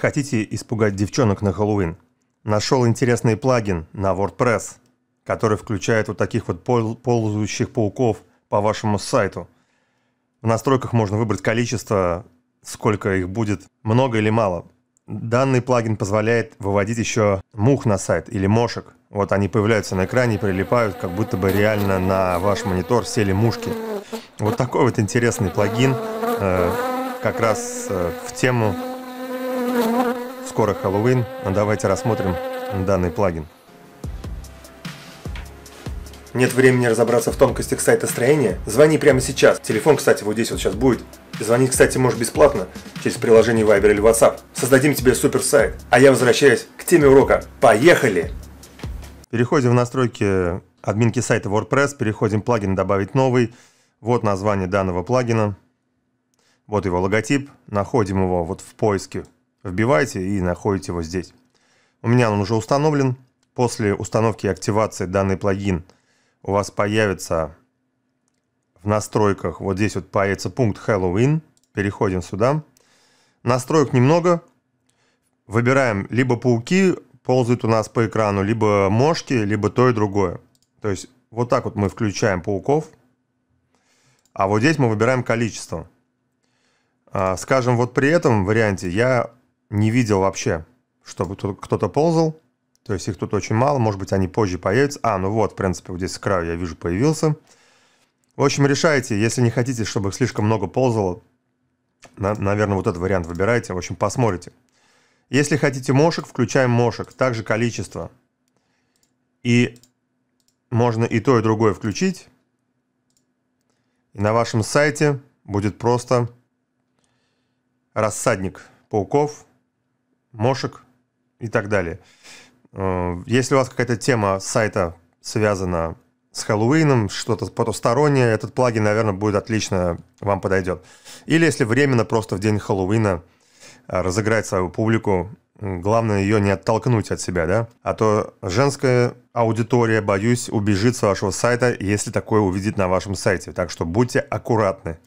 Хотите испугать девчонок на Хэллоуин? Нашел интересный плагин на WordPress, который включает вот таких вот ползущих пауков по вашему сайту. В настройках можно выбрать количество, сколько их будет, много или мало. Данный плагин позволяет выводить еще мух на сайт или мошек. Вот они появляются на экране и прилипают, как будто бы реально на ваш монитор сели мушки. Вот такой вот интересный плагин, э, как раз э, в тему Скоро Хэллоуин, давайте рассмотрим данный плагин. Нет времени разобраться в тонкостях сайта строения? Звони прямо сейчас. Телефон, кстати, вот здесь вот сейчас будет. Звонить, кстати, можешь бесплатно через приложение Viber или WhatsApp. Создадим тебе супер сайт. А я возвращаюсь к теме урока. Поехали! Переходим в настройки админки сайта WordPress, переходим в плагин «Добавить новый». Вот название данного плагина. Вот его логотип. Находим его вот в поиске Вбиваете и находите его здесь. У меня он уже установлен. После установки и активации данный плагин у вас появится в настройках, вот здесь вот появится пункт Halloween. Переходим сюда. Настроек немного. Выбираем либо пауки ползают у нас по экрану, либо мошки, либо то и другое. То есть вот так вот мы включаем пауков. А вот здесь мы выбираем количество. А, скажем, вот при этом варианте я не видел вообще, чтобы кто-то ползал. То есть их тут очень мало, может быть, они позже появятся. А, ну вот, в принципе, вот здесь краю я вижу появился. В общем, решайте, если не хотите, чтобы их слишком много ползало, на, наверное, вот этот вариант выбираете, в общем, посмотрите. Если хотите мошек, включаем мошек, также количество. И можно и то, и другое включить. И на вашем сайте будет просто рассадник пауков – мошек и так далее. Э, если у вас какая-то тема сайта связана с Хэллоуином, что-то потустороннее, этот плагин, наверное, будет отлично вам подойдет. Или если временно просто в день Хэллоуина э, разыграть свою публику, главное ее не оттолкнуть от себя, да? А то женская аудитория, боюсь, убежит с вашего сайта, если такое увидит на вашем сайте. Так что будьте аккуратны.